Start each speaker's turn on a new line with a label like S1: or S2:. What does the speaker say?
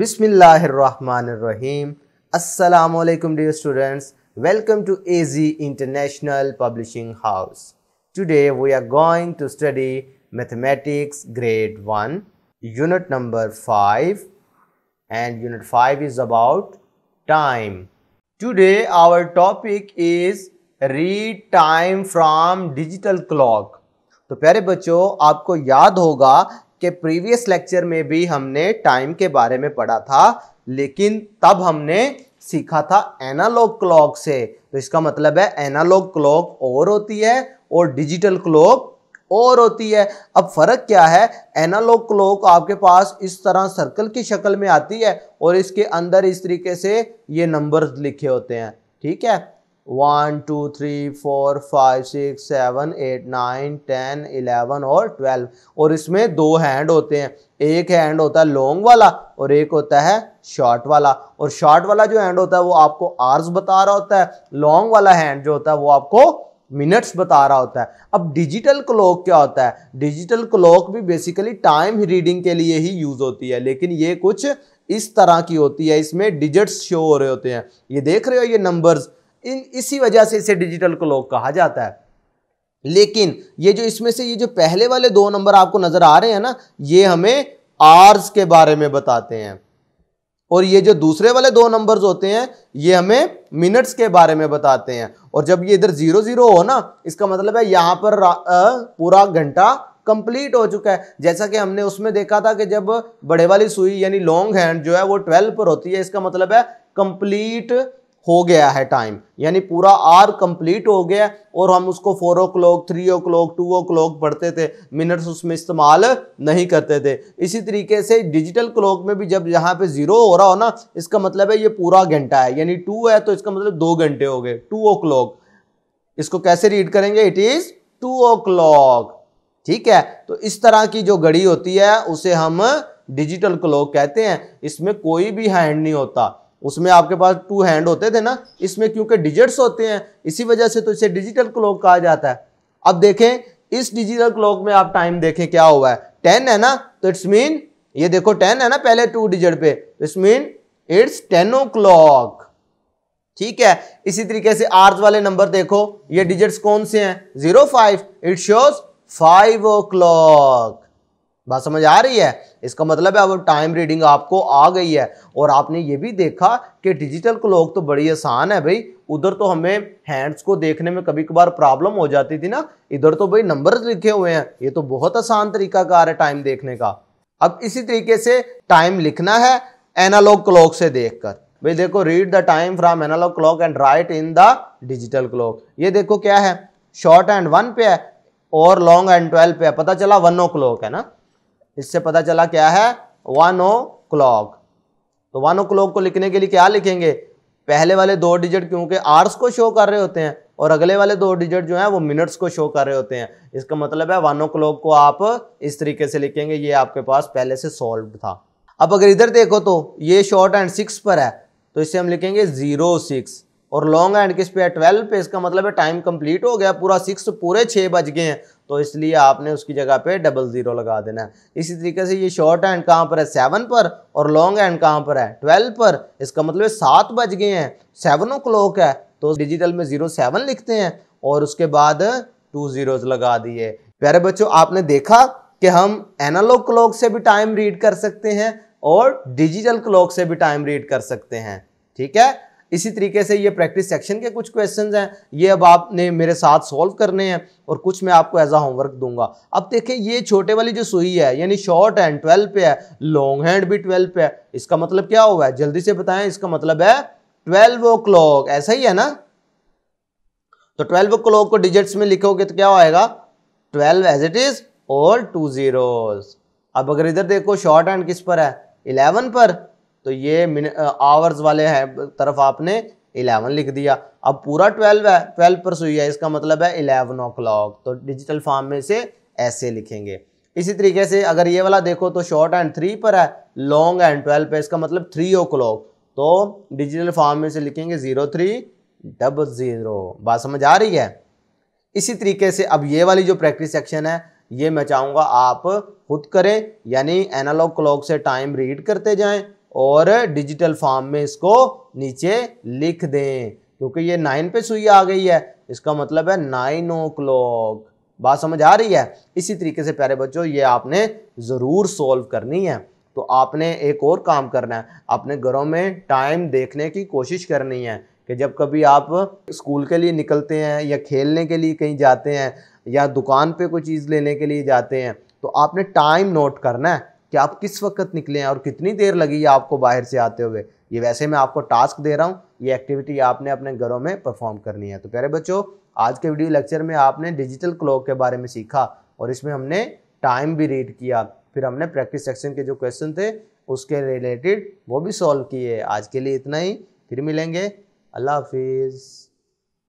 S1: बिसमीम अल्लाम dear students welcome to AG international publishing house today we are going to study mathematics grade one unit number five and unit five is about time today our topic is read time from digital clock तो प्यारे बच्चों आपको याद होगा कि previous lecture में भी हमने टाइम के बारे में पढ़ा था लेकिन तब हमने सीखा था एनालॉग क्लॉक से तो इसका मतलब है एनालॉग क्लॉक और होती है और डिजिटल क्लॉक और होती है अब फर्क क्या है एनालॉग क्लॉक आपके पास इस तरह सर्कल की शक्ल में आती है और इसके अंदर इस तरीके से ये नंबर्स लिखे होते हैं ठीक है one two three four five six seven eight nine ten eleven और ट्वेल्व और इसमें दो हैंड होते हैं एक हैंड होता है लॉन्ग वाला और एक होता है शॉर्ट वाला और शॉर्ट वाला जो हैंड होता है वो आपको आर्स बता रहा होता है लॉन्ग वाला हैंड जो होता है वो आपको मिनट्स बता रहा होता है अब डिजिटल क्लॉक क्या होता है डिजिटल क्लॉक भी बेसिकली टाइम रीडिंग के लिए ही यूज होती है लेकिन ये कुछ इस तरह की होती है इसमें डिजिट्स शो हो रहे होते हैं ये देख रहे हो ये नंबर्स इन इसी वजह से इसे डिजिटल क्लॉक कहा जाता है लेकिन ये जो इसमें से ये जो पहले वाले दो नंबर आपको नजर आ रहे हैं ना ये हमें आर्स के बारे में बताते हैं और ये जो दूसरे वाले दो नंबर्स होते हैं ये हमें मिनट्स के बारे में बताते हैं और जब ये इधर जीरो जीरो हो ना इसका मतलब है यहां पर पूरा घंटा कंप्लीट हो चुका है जैसा कि हमने उसमें देखा था कि जब बड़े वाली सुई यानी लॉन्ग हैंड जो है वो ट्वेल्व पर होती है इसका मतलब है कंप्लीट हो गया है टाइम यानी पूरा आर कंप्लीट हो गया और हम उसको four o'clock three o'clock two o'clock पढ़ते थे मिनट्स उसमें इस्तेमाल नहीं करते थे इसी तरीके से डिजिटल क्लॉक में भी जब यहाँ पे ज़ीरो हो रहा हो ना इसका मतलब है ये पूरा घंटा है यानी टू है तो इसका मतलब दो घंटे हो गए टू ओ क्लॉक इसको कैसे रीड करेंगे it is two o'clock ठीक है तो इस तरह की जो घड़ी होती है उसे हम डिजिटल क्लॉक कहते हैं इसमें कोई भी हैंड नहीं होता उसमें आपके पास टू हैंड होते थे ना इसमें क्योंकि डिजिट्स होते हैं इसी वजह से तो इसे डिजिटल क्लॉक कहा जाता है अब देखें इस डिजिटल क्लॉक में आप टाइम देखें क्या हुआ है टेन है ना तो इट्स मीन ये देखो टेन है ना पहले टू डिजिट पे तो it's mean it's ten o'clock ठीक है इसी तरीके से आर्थ वाले नंबर देखो ये डिजिट्स कौन से हैं zero five it shows five o'clock बात समझ आ रही है इसका मतलब है अब टाइम रीडिंग आपको आ गई है और आपने ये भी देखा कि डिजिटल क्लॉक तो बड़ी आसान है भाई उधर तो हमें हैंड्स को देखने में कभी कभार प्रॉब्लम हो जाती थी ना इधर तो भाई नंबर लिखे हुए हैं ये तो बहुत आसान तरीका कार है टाइम देखने का अब इसी तरीके से टाइम लिखना है एनालॉग क्लॉक से देखकर भाई देखो read the time from analog clock and write in the digital clock ये देखो क्या है शॉर्ट एंड वन पे है और लॉन्ग एंड ट्वेल्व पे है पता चला वन ओ क्लॉक है ना इससे पता चला क्या है वन ओ क्लॉक तो वन ओ क्लॉक को लिखने के लिए क्या लिखेंगे पहले वाले दो डिजिट क्योंकि आर्स को शो कर रहे होते हैं और अगले वाले दो डिजिट जो हैं वो मिनट्स को शो कर रहे होते हैं इसका मतलब है वन ओ क्लॉक को आप इस तरीके से लिखेंगे ये आपके पास पहले से सॉल्व था अब अगर इधर देखो तो ये शॉर्ट एंड सिक्स पर है तो इसे हम लिखेंगे जीरो सिक्स और लॉन्ग एंड किस पे है ट्वेल्व पे इसका मतलब है टाइम कंप्लीट हो गया पूरा सिक्स तो पूरे छः बज गए हैं तो इसलिए आपने उसकी जगह पे डबल ज़ीरो लगा देना है इसी तरीके से ये शॉर्ट हैंड कहाँ पर है सेवन पर और लॉन्ग हैंड कहाँ पर है ट्वेल्व पर इसका मतलब सात बज गए हैं सेवन ओ क्लॉक है तो डिजिटल में ज़ीरो सेवन लिखते हैं और उसके बाद टू ज़ीरोज़ लगा दिए प्यारे बच्चों आपने देखा कि हम एनालॉग क्लॉक से भी टाइम रीड कर सकते हैं और डिजिटल क्लॉक से भी टाइम रीड कर सकते हैं ठीक है इसी तरीके से ये प्रैक्टिस सेक्शन के कुछ क्वेश्चन हैं ये अब आपने मेरे साथ सॉल्व करने हैं और कुछ मैं आपको एज आ होमवर्क दूंगा अब देखें ये छोटे वाली जो सुई है यानी शॉर्ट हैंड ट्वेल्व पे है लॉन्ग हैंड भी ट्वेल्व पे है इसका मतलब क्या हुआ है जल्दी से बताएं इसका मतलब है ट्वेल्व ओ क्लॉक ऐसा ही है ना तो ट्वेल्व ओ क्लॉक को डिजिट्स में लिखोगे तो क्या होगा ट्वेल्व एज इट इज और टू जीरो अब अगर इधर देखो शॉर्ट हैंड किस पर है इलेवन पर तो ये आवर्स वाले हैं तरफ आपने इलेवन लिख दिया अब पूरा ट्वेल्व है ट्वेल्व सुई है इसका मतलब है इलेवन ओ क्लॉक तो डिजिटल फॉर्म में से ऐसे लिखेंगे इसी तरीके से अगर ये वाला देखो तो शॉर्ट एंड थ्री पर है लॉन्ग एंड ट्वेल्व पर इसका मतलब थ्री ओ क्लॉक तो डिजिटल फॉर्म में से लिखेंगे ज़ीरो थ्री डबल ज़ीरो बात समझ आ रही है इसी तरीके से अब ये वाली जो प्रैक्टिस सेक्शन है ये मैं चाहूँगा आप खुद करें यानी एनालॉग क्लॉक से टाइम रीड करते जाएं और डिजिटल फॉर्म में इसको नीचे लिख दें क्योंकि ये नाइन पे सुई आ गई है इसका मतलब है नाइन ओ क्लॉक बात समझ आ रही है इसी तरीके से प्यारे बच्चों ये आपने ज़रूर सॉल्व करनी है तो आपने एक और काम करना है अपने घरों में टाइम देखने की कोशिश करनी है कि जब कभी आप स्कूल के लिए निकलते हैं या खेलने के लिए कहीं जाते हैं या दुकान पे कोई चीज़ लेने के लिए जाते हैं तो आपने टाइम नोट करना है कि आप किस वक्त निकले हैं और कितनी देर लगी आपको बाहर से आते हुए ये वैसे मैं आपको टास्क दे रहा हूँ ये एक्टिविटी आपने अपने घरों में परफॉर्म करनी है तो प्यारे बच्चों आज के वीडियो लेक्चर में आपने डिजिटल क्लॉक के बारे में सीखा और इसमें हमने टाइम भी रीड किया फिर हमने प्रैक्टिस सेक्शन के जो क्वेश्चन थे उसके रिलेटेड वो भी सॉल्व किए आज के लिए इतना ही फिर मिलेंगे अल्लाह हाफिज़